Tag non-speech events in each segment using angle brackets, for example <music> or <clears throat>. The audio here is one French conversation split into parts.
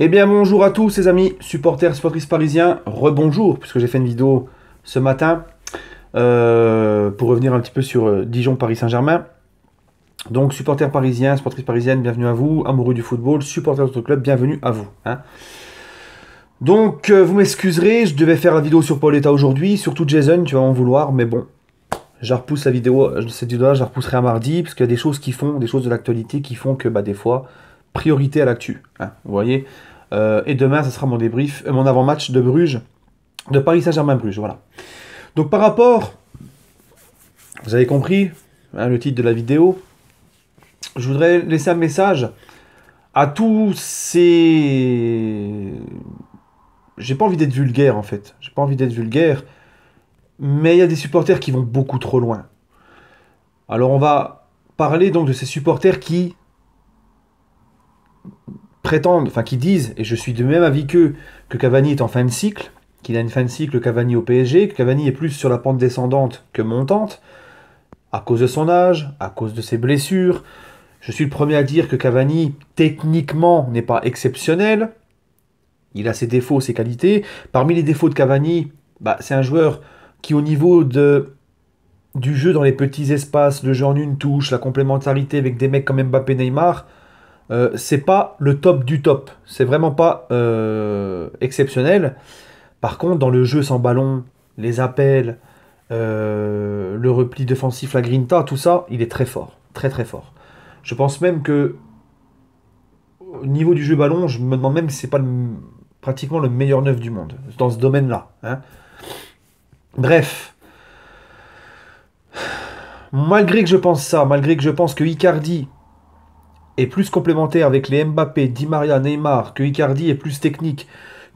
Eh bien bonjour à tous les amis, supporters, sportrices parisiens, rebonjour, puisque j'ai fait une vidéo ce matin euh, pour revenir un petit peu sur euh, Dijon Paris Saint-Germain. Donc supporters parisiens, sportrices parisiennes, bienvenue à vous, amoureux du football, supporters de notre club, bienvenue à vous. Hein. Donc euh, vous m'excuserez, je devais faire la vidéo sur Paul Eta aujourd'hui, surtout Jason, tu vas en vouloir, mais bon. Je repousse la vidéo, cette vidéo-là, je la repousserai à mardi, parce qu'il y a des choses qui font, des choses de l'actualité qui font que bah, des fois, priorité à l'actu. Hein, vous voyez euh, Et demain, ce sera mon débrief, euh, mon avant-match de Bruges, de Paris Saint-Germain-Bruges. Voilà. Donc par rapport, vous avez compris hein, le titre de la vidéo, je voudrais laisser un message à tous ces. J'ai pas envie d'être vulgaire en fait. J'ai pas envie d'être vulgaire. Mais il y a des supporters qui vont beaucoup trop loin. Alors on va parler donc de ces supporters qui prétendent, enfin qui disent, et je suis de même avis qu'eux, que Cavani est en fin de cycle, qu'il a une fin de cycle Cavani au PSG, que Cavani est plus sur la pente descendante que montante, à cause de son âge, à cause de ses blessures. Je suis le premier à dire que Cavani, techniquement, n'est pas exceptionnel. Il a ses défauts, ses qualités. Parmi les défauts de Cavani, bah, c'est un joueur qui, au niveau de, du jeu dans les petits espaces, le jeu en une touche, la complémentarité avec des mecs comme Mbappé Neymar, euh, c'est pas le top du top. C'est vraiment pas euh, exceptionnel. Par contre, dans le jeu sans ballon, les appels, euh, le repli défensif, la grinta, tout ça, il est très fort. Très très fort. Je pense même que au niveau du jeu ballon, je me demande même si c'est pas pratiquement le meilleur neuf du monde dans ce domaine-là. Hein. Bref, malgré que je pense ça, malgré que je pense que Icardi est plus complémentaire avec les Mbappé, Di Maria, Neymar, que Icardi est plus technique,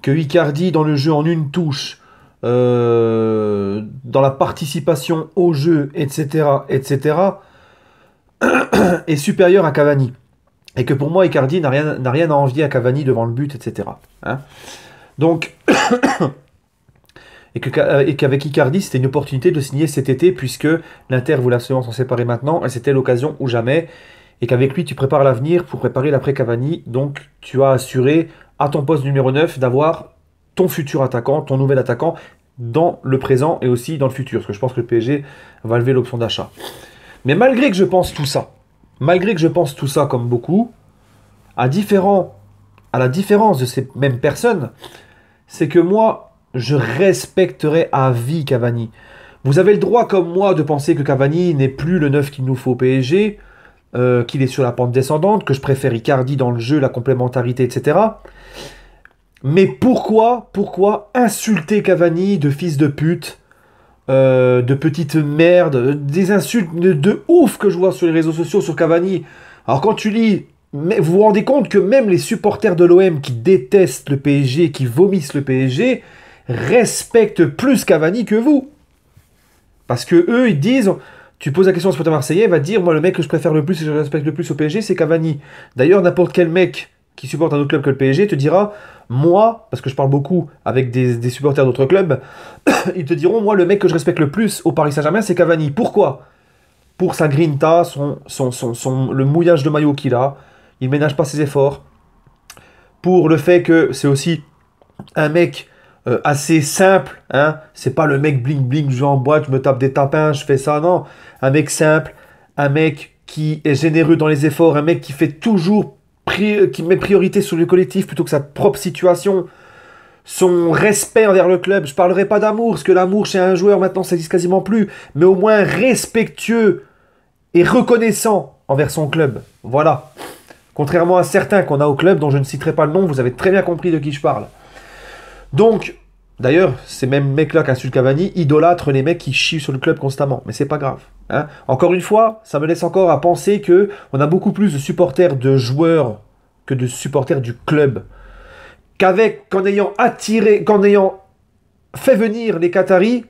que Icardi dans le jeu en une touche, euh, dans la participation au jeu, etc., etc., <clears throat> est supérieur à Cavani. Et que pour moi, Icardi n'a rien, rien, à envier à Cavani devant le but, etc. Hein. Donc, <coughs> et qu'avec Icardi, c'était une opportunité de signer cet été, puisque l'Inter voulait absolument s'en séparer maintenant, et c'était l'occasion ou jamais et qu'avec lui tu prépares l'avenir pour préparer l'après Cavani. Donc tu as assuré à ton poste numéro 9 d'avoir ton futur attaquant, ton nouvel attaquant dans le présent et aussi dans le futur. Parce que je pense que le PSG va lever l'option d'achat. Mais malgré que je pense tout ça, malgré que je pense tout ça comme beaucoup, à, à la différence de ces mêmes personnes, c'est que moi, je respecterai à vie Cavani. Vous avez le droit, comme moi, de penser que Cavani n'est plus le neuf qu'il nous faut au PSG, euh, qu'il est sur la pente descendante, que je préfère Icardi dans le jeu, la complémentarité, etc. Mais pourquoi, pourquoi insulter Cavani de fils de pute, euh, de petite merde, des insultes de, ouf que je vois sur les réseaux sociaux sur Cavani Alors quand tu lis, mais vous vous rendez compte que même les supporters de l'OM qui détestent le PSG, qui vomissent le PSG, respectent plus Cavani que vous. Parce que eux, ils disent, tu poses la question à un marseillais, il va dire Moi, le mec que je préfère le plus et que je respecte le plus au PSG, c'est Cavani. D'ailleurs, n'importe quel mec qui supporte un autre club que le PSG te dira Moi, parce que je parle beaucoup avec des, supporters d'autres clubs, <coughs> ils te diront Moi, le mec que je respecte le plus au Paris Saint-Germain, c'est Cavani. Pourquoi Pour sa grinta, son, son, son, le mouillage de maillot qu'il a. Il ménage pas ses efforts. Pour le fait que c'est aussi un mec euh, assez simple. Hein. C'est pas le mec bling bling, je vais en boîte, je me tape des tapins, je fais ça. Non, un mec simple, un mec qui est généreux dans les efforts, un mec qui fait toujours qui met priorité sur le collectif plutôt que sa propre situation. Son respect envers le club. Je parlerai pas d'amour, parce que l'amour chez un joueur maintenant ça existe quasiment plus, mais au moins respectueux et reconnaissant envers son club. Voilà. Contrairement à certains qu'on a au club, dont je ne citerai pas le nom, vous avez très bien compris de qui je parle. Donc, d'ailleurs, ces mêmes mecs-là qu'insulte Cavani idolâtrent les mecs qui chient sur le club constamment. Mais c'est pas grave. Hein. Encore une fois, ça me laisse encore à penser qu'on a beaucoup plus de supporters de joueurs que de supporters du club. Qu'avec, qu'en ayant attiré, qu'en ayant fait venir les Qataris,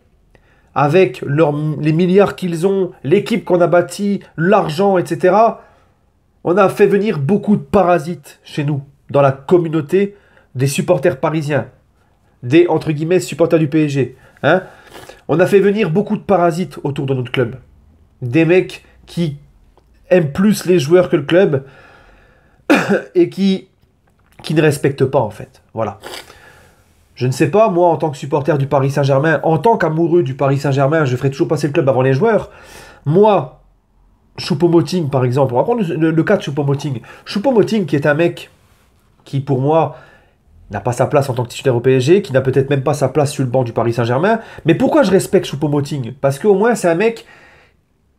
avec les milliards qu'ils ont, l'équipe qu'on a bâtie, l'argent, etc., on a fait venir beaucoup de parasites chez nous, dans la communauté des supporters parisiens des entre guillemets supporters du PSG. Hein on a fait venir beaucoup de parasites autour de notre club. Des mecs qui aiment plus les joueurs que le club <coughs> et qui, qui ne respectent pas en fait. Voilà. Je ne sais pas, moi, en tant que supporter du Paris Saint-Germain, en tant qu'amoureux du Paris Saint-Germain, je ferai toujours passer le club avant les joueurs. Moi, Choupo-Moting, par exemple, on va prendre le, cas de Choupo-Moting. Choupo-Moting, qui est un mec qui, pour moi, n'a pas sa place en tant que titulaire au PSG, qui n'a peut-être même pas sa place sur le banc du Paris Saint-Germain. Mais pourquoi je respecte Choupo-Moting Parce qu'au moins c'est un mec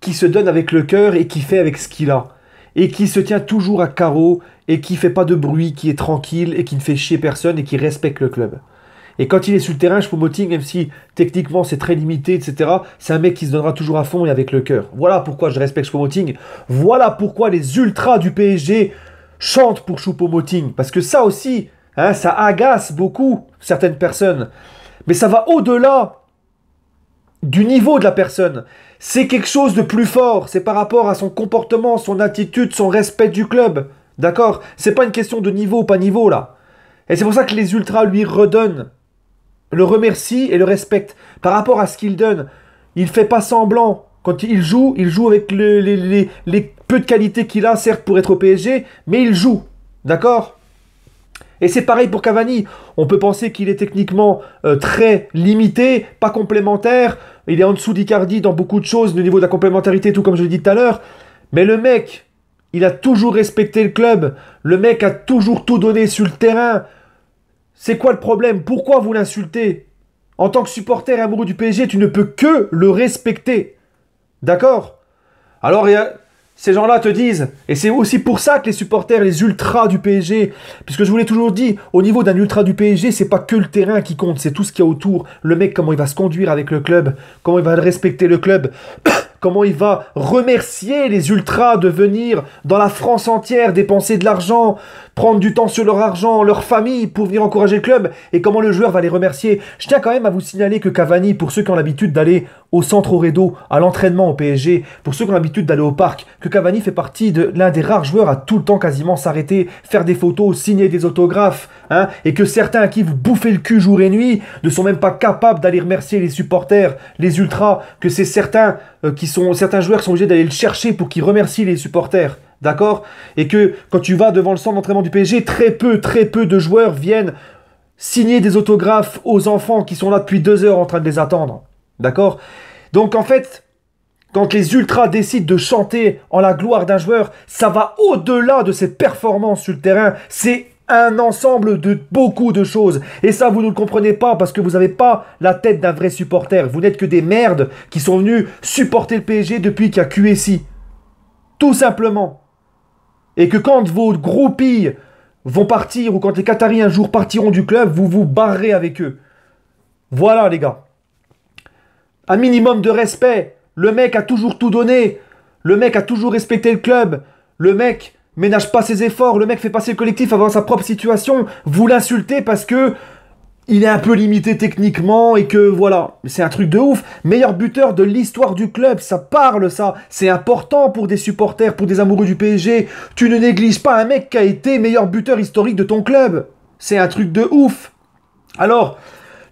qui se donne avec le cœur et qui fait avec ce qu'il a. Et qui se tient toujours à carreau, et qui fait pas de bruit, qui est tranquille, et qui ne fait chier personne, et qui respecte le club. Et quand il est sur le terrain, Choupo-Moting, même si techniquement c'est très limité, etc., c'est un mec qui se donnera toujours à fond et avec le cœur. Voilà pourquoi je respecte Choupo-Moting. Voilà pourquoi les ultras du PSG chantent pour Choupo-Moting. Parce que ça aussi, Hein, ça agace beaucoup certaines personnes. Mais ça va au-delà du niveau de la personne. C'est quelque chose de plus fort. C'est par rapport à son comportement, son attitude, son respect du club. D'accord C'est pas une question de niveau ou pas niveau là. Et c'est pour ça que les ultras lui redonnent, le remercient et le respectent par rapport à ce qu'il donne. Il fait pas semblant. Quand il joue, il joue avec les, les peu de qualités qu'il a, certes, pour être au PSG, mais il joue. D'accord et c'est pareil pour Cavani. On peut penser qu'il est techniquement euh, très limité, pas complémentaire. Il est en dessous d'Icardi dans beaucoup de choses, du niveau de la complémentarité, tout comme je l'ai dit tout à l'heure. Mais le mec, il a toujours respecté le club. Le mec a toujours tout donné sur le terrain. C'est quoi le problème Pourquoi vous l'insultez En tant que supporter amoureux du PSG, tu ne peux que le respecter. D'accord Alors, il y a ces gens-là te disent, et c'est aussi pour ça que les supporters, les ultras du PSG, puisque je vous l'ai toujours dit, au niveau d'un ultra du PSG, c'est pas que le terrain qui compte, c'est tout ce qu'il y a autour. Le mec, comment il va se conduire avec le club, comment il va respecter le club. <coughs> comment il va remercier les ultras de venir dans la France entière dépenser de l'argent, prendre du temps sur leur argent, leur famille pour venir encourager le club et comment le joueur va les remercier. Je tiens quand même à vous signaler que Cavani, pour ceux qui ont l'habitude d'aller au centre Oredo, à l'entraînement au PSG, pour ceux qui ont l'habitude d'aller au parc, que Cavani fait partie de l'un des rares joueurs à tout le temps quasiment s'arrêter, faire des photos, signer des autographes, hein, et que certains à qui vous bouffez le cul jour et nuit ne sont même pas capables d'aller remercier les supporters, les ultras, que c'est certains euh, sont certains joueurs sont obligés d'aller le chercher pour qu'ils remercient les supporters. D'accord Et que quand tu vas devant le centre d'entraînement du PSG, très peu, très peu de joueurs viennent signer des autographes aux enfants qui sont là depuis deux heures en train de les attendre. D'accord Donc en fait, quand les ultras décident de chanter en la gloire d'un joueur, ça va au-delà de ses performances sur le terrain. C'est un ensemble de beaucoup de choses. Et ça, vous ne le comprenez pas parce que vous n'avez pas la tête d'un vrai supporter. Vous n'êtes que des merdes qui sont venus supporter le PSG depuis qu'il y a QSI. Tout simplement. Et que quand vos groupies vont partir ou quand les Qataris un jour partiront du club, vous vous barrez avec eux. Voilà les gars. Un minimum de respect. Le mec a toujours tout donné. Le mec a toujours respecté le club. Le mec, ménage pas ses efforts, le mec fait passer le collectif avant sa propre situation, vous l'insultez parce que il est un peu limité techniquement et que voilà, c'est un truc de ouf. Meilleur buteur de l'histoire du club, ça parle ça, c'est important pour des supporters, pour des amoureux du PSG. Tu ne négliges pas un mec qui a été meilleur buteur historique de ton club. C'est un truc de ouf. Alors,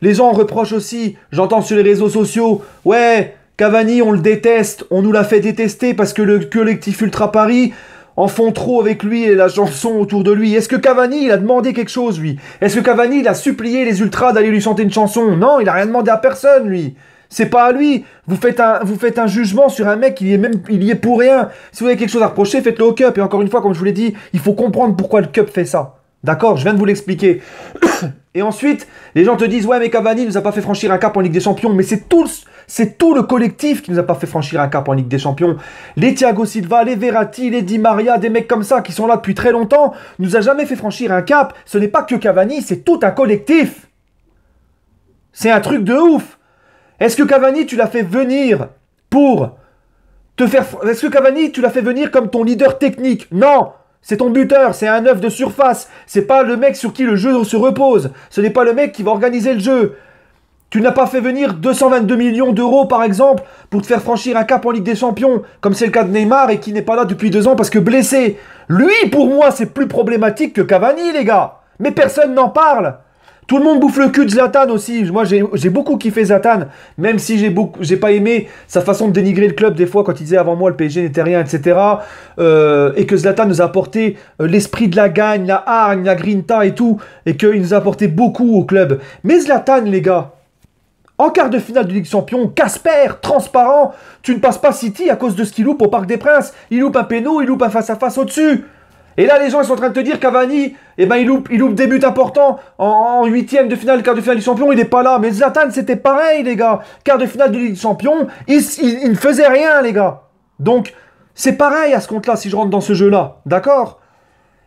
les gens reprochent aussi, j'entends sur les réseaux sociaux, ouais, Cavani, on le déteste, on nous l'a fait détester parce que le collectif Ultra Paris, en font trop avec lui et la chanson autour de lui. Est-ce que Cavani, il a demandé quelque chose, lui Est-ce que Cavani, il a supplié les ultras d'aller lui chanter une chanson Non, il a rien demandé à personne, lui. C'est pas à lui. Vous faites un, vous faites un jugement sur un mec, il est même, il y est pour rien. Si vous avez quelque chose à reprocher, faites-le au cup. Et encore une fois, comme je vous l'ai dit, il faut comprendre pourquoi le cup fait ça. D'accord, je viens de vous l'expliquer. <coughs> Et ensuite, les gens te disent ouais mais Cavani nous a pas fait franchir un cap en Ligue des Champions, mais c'est tout, c'est tout le collectif qui nous a pas fait franchir un cap en Ligue des Champions. Les Thiago Silva, les Verratti, les Di Maria, des mecs comme ça qui sont là depuis très longtemps, nous a jamais fait franchir un cap. Ce n'est pas que Cavani, c'est tout un collectif. C'est un truc de ouf. Est-ce que Cavani, tu l'as fait venir pour te faire. Est-ce que Cavani, tu l'as fait venir comme ton leader technique Non c'est ton buteur, c'est un œuf de surface, c'est pas le mec sur qui le jeu se repose, ce n'est pas le mec qui va organiser le jeu. Tu n'as pas fait venir 222 millions d'euros, par exemple, pour te faire franchir un cap en Ligue des Champions, comme c'est le cas de Neymar et qui n'est pas là depuis deux ans parce que blessé. Lui, pour moi, c'est plus problématique que Cavani, les gars. Mais personne n'en parle. Tout le monde bouffe le cul de Zlatan aussi. Moi, j'ai beaucoup kiffé Zlatan, même si j'ai pas aimé sa façon de dénigrer le club des fois quand il disait avant moi le PSG n'était rien, etc. Euh, et que Zlatan nous a apporté euh, l'esprit de la gagne, la hargne, la grinta et tout, et qu'il nous a apporté beaucoup au club. Mais Zlatan, les gars, en quart de finale de Ligue Champion, Casper, transparent, tu ne passes pas City à cause de ce qu'il loupe au Parc des Princes. Il loupe un péno, il loupe un face-à-face au-dessus. Et là, les gens sont en train de te dire Cavani, eh ben, il, loupe, il loupe des buts importants en huitième de finale, quart de finale du champion, il n'est pas là. Mais Zlatan, c'était pareil, les gars. Quart de finale du Ligue Champion, il, il, ne faisait rien, les gars. Donc, c'est pareil à ce compte-là si je rentre dans ce jeu-là. D'accord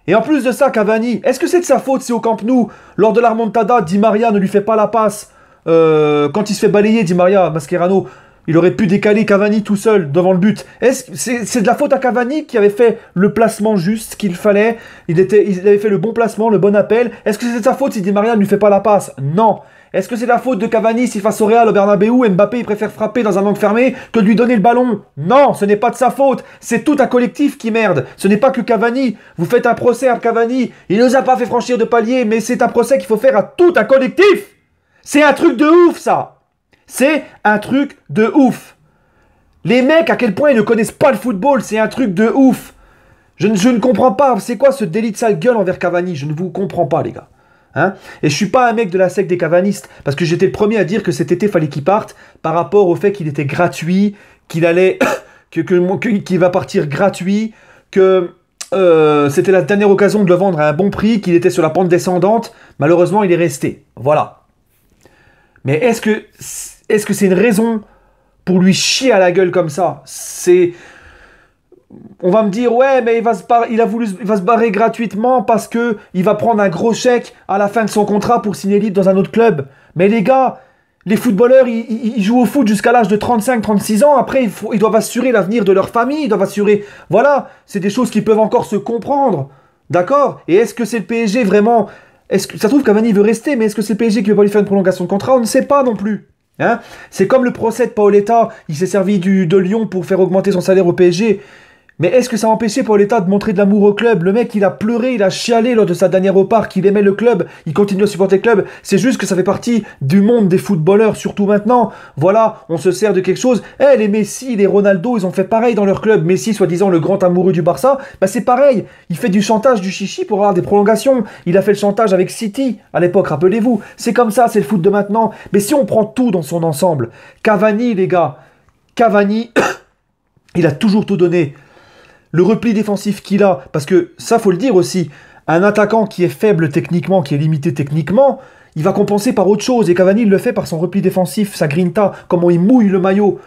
Et en plus de ça, Cavani, est-ce que c'est de sa faute si au Camp Nou, lors de la remontada, Di Maria ne lui fait pas la passe euh, quand il se fait balayer, dit Maria Mascherano, il aurait pu décaler Cavani tout seul devant le but. C'est -ce, de la faute à Cavani qui avait fait le placement juste qu'il fallait. Il, était, il avait fait le bon placement, le bon appel. Est-ce que c'est de sa faute si Di Maria ne lui fait pas la passe Non. Est-ce que c'est de la faute de Cavani si face au Real au Bernabeu, Mbappé il préfère frapper dans un angle fermé que de lui donner le ballon Non, ce n'est pas de sa faute. C'est tout un collectif qui merde. Ce n'est pas que Cavani. Vous faites un procès à Cavani. Il ne nous a pas fait franchir de palier, mais c'est un procès qu'il faut faire à tout un collectif. C'est un truc de ouf, ça. C'est un truc de ouf. Les mecs, à quel point ils ne connaissent pas le football, c'est un truc de ouf. Je ne, comprends pas. C'est quoi ce délit de sale gueule envers Cavani Je ne vous comprends pas, les gars. Hein et je suis pas un mec de la secte des cavanistes, parce que j'étais le premier à dire que cet été fallait qu'il parte par rapport au fait qu'il était gratuit, qu'il allait, <coughs> qu'il que, va partir gratuit, que euh, c'était la dernière occasion de le vendre à un bon prix, qu'il était sur la pente descendante. Malheureusement, il est resté. Voilà. Mais est-ce que c'est -ce c'est une raison pour lui chier à la gueule comme ça C'est. On va me dire, ouais, mais il va, se barrer, il a voulu, il va se barrer gratuitement parce que il va prendre un gros chèque à la fin de son contrat pour signer libre dans un autre club. Mais les gars, les footballeurs, ils, jouent au foot jusqu'à l'âge de 35-36 ans. Après, ils, ils doivent assurer l'avenir de leur famille. Ils doivent assurer. Voilà, c'est des choses qui peuvent encore se comprendre. D'accord Et est-ce que c'est le PSG vraiment est-ce que ça trouve Cavani veut rester, mais est-ce que c'est le PSG qui veut pas lui faire une prolongation de contrat On ne sait pas non plus. Hein c'est comme le procès de Paoletta, il s'est servi du, de Lyon pour faire augmenter son salaire au PSG. Mais est-ce que ça a empêché pour l'État de montrer de l'amour au club Le mec, il a pleuré, il a chialé lors de sa dernière au qu'il aimait le club, il continue à supporter le club. C'est juste que ça fait partie du monde des footballeurs, surtout maintenant. Voilà, on se sert de quelque chose. Eh, les Messi, les Ronaldo, ils ont fait pareil dans leur club. Messi, soi-disant le grand amoureux du Barça, bah c'est pareil. Il fait du chantage, du chichi pour avoir des prolongations. Il a fait le chantage avec City à l'époque, rappelez-vous. C'est comme ça, c'est le foot de maintenant. Mais si on prend tout dans son ensemble, Cavani, les gars, Cavani, <coughs> il a toujours tout donné le repli défensif qu'il a, parce que ça, faut le dire aussi, un attaquant qui est faible techniquement, qui est limité techniquement, il va compenser par autre chose. Et Cavani, le fait par son repli défensif, sa grinta, comment il mouille le maillot.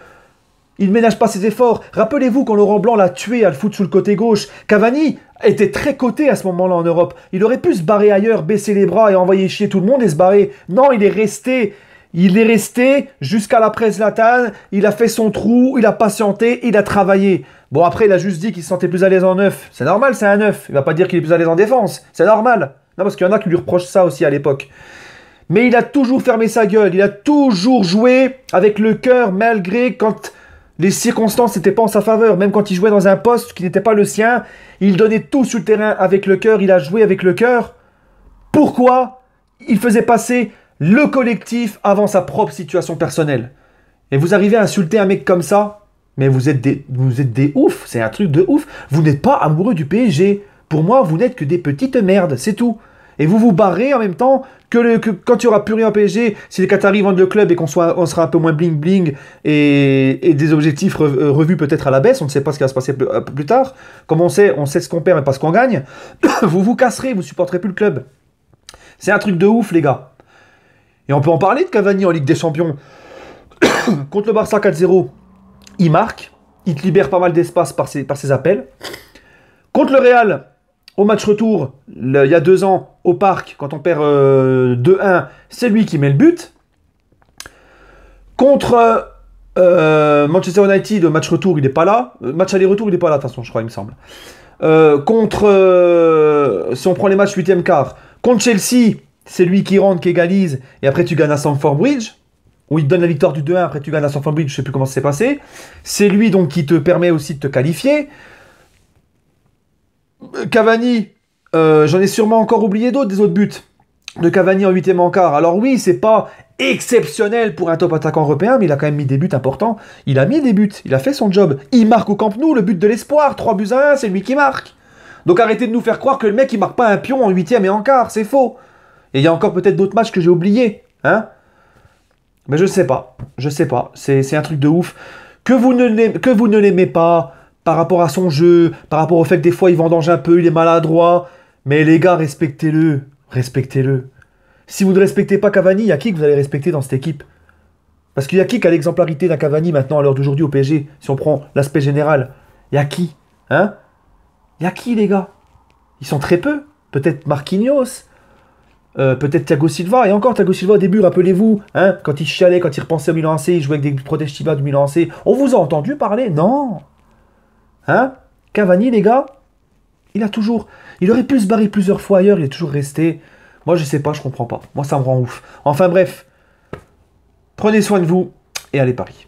Il ménage pas ses efforts. Rappelez-vous quand Laurent Blanc l'a tué à le foot sous le côté gauche. Cavani était très coté à ce moment-là en Europe. Il aurait pu se barrer ailleurs, baisser les bras et envoyer chier tout le monde et se barrer. Non, il est resté. Il est resté jusqu'à la presse latane. Il a fait son trou, il a patienté, il a travaillé. Bon, après, il a juste dit qu'il se sentait plus à l'aise en neuf. C'est normal, c'est un neuf. Il va pas dire qu'il est plus à l'aise en défense. C'est normal. Non, parce qu'il y en a qui lui reprochent ça aussi à l'époque. Mais il a toujours fermé sa gueule. Il a toujours joué avec le cœur, malgré quand les circonstances n'étaient pas en sa faveur. Même quand il jouait dans un poste qui n'était pas le sien, il donnait tout sur le terrain avec le cœur. Il a joué avec le cœur. Pourquoi il faisait passer le collectif avant sa propre situation personnelle Et vous arrivez à insulter un mec comme ça mais vous êtes des, vous êtes des oufs, c'est un truc de ouf. Vous n'êtes pas amoureux du PSG. Pour moi, vous n'êtes que des petites merdes, c'est tout. Et vous vous barrez en même temps que, le, que quand il n'y aura plus rien au PSG, si les Qataris vendent le club et qu'on soit, on sera un peu moins bling bling et, des objectifs euh, revus peut-être à la baisse, on ne sait pas ce qui va se passer plus, euh, plus tard. Comme on sait, on sait ce qu'on perd mais pas ce qu'on gagne. <coughs> vous vous casserez, vous supporterez plus le club. C'est un truc de ouf, les gars. Et on peut en parler de Cavani en Ligue des Champions. <coughs> Contre le Barça 4-0, il marque, il te libère pas mal d'espace par ses, par ses appels. Contre le Real, au match retour, il y a deux ans, au parc, quand on perd 2-1, euh, c'est lui qui met le but. Contre euh, Manchester United, au match retour, il n'est pas là. Euh, match aller-retour, il n'est pas là, de toute façon, je crois, il me semble. contre, si on prend les matchs 8 quart, contre Chelsea, c'est lui qui rentre, qui égalise, et après tu gagnes à Stamford Bridge où il te donne la victoire du 2-1, après tu gagnes à Sanford Bridge, je sais plus comment ça s'est passé. C'est lui donc qui te permet aussi de te qualifier. Euh, Cavani, euh, j'en ai sûrement encore oublié d'autres des autres buts de Cavani en 8 en quart. Alors oui, c'est pas exceptionnel pour un top attaquant européen, mais il a quand même mis des buts importants. Il a mis des buts, il a fait son job. Il marque au Camp Nou le but de l'espoir, 3 buts à 1, c'est lui qui marque. Donc arrêtez de nous faire croire que le mec il marque pas un pion en huitième et en quart, c'est faux. Et il y a encore peut-être d'autres matchs que j'ai oubliés, hein mais je sais pas, je sais pas, c'est un truc de ouf. Que vous ne l'aimez pas par rapport à son jeu, par rapport au fait que des fois il vendange un peu, il est maladroit, mais les gars, respectez-le, respectez-le. Si vous ne respectez pas Cavani, il y a qui que vous allez respecter dans cette équipe Parce qu'il y a qui qui a l'exemplarité d'un Cavani maintenant à l'heure d'aujourd'hui au PSG, si on prend l'aspect général Il y a qui Hein Il y a qui les gars Ils sont très peu. Peut-être Marquinhos, euh, peut-être Thiago Silva. Et encore, Thiago Silva, au début, rappelez-vous, hein, quand il chialait, quand il repensait au Milan c il jouait avec des protectivas du Milan c On vous a entendu parler Non Hein Cavani, les gars Il a toujours. Il aurait pu se barrer plusieurs fois ailleurs, il est toujours resté. Moi, je sais pas, je comprends pas. Moi, ça me rend ouf. Enfin, bref. Prenez soin de vous et allez Paris.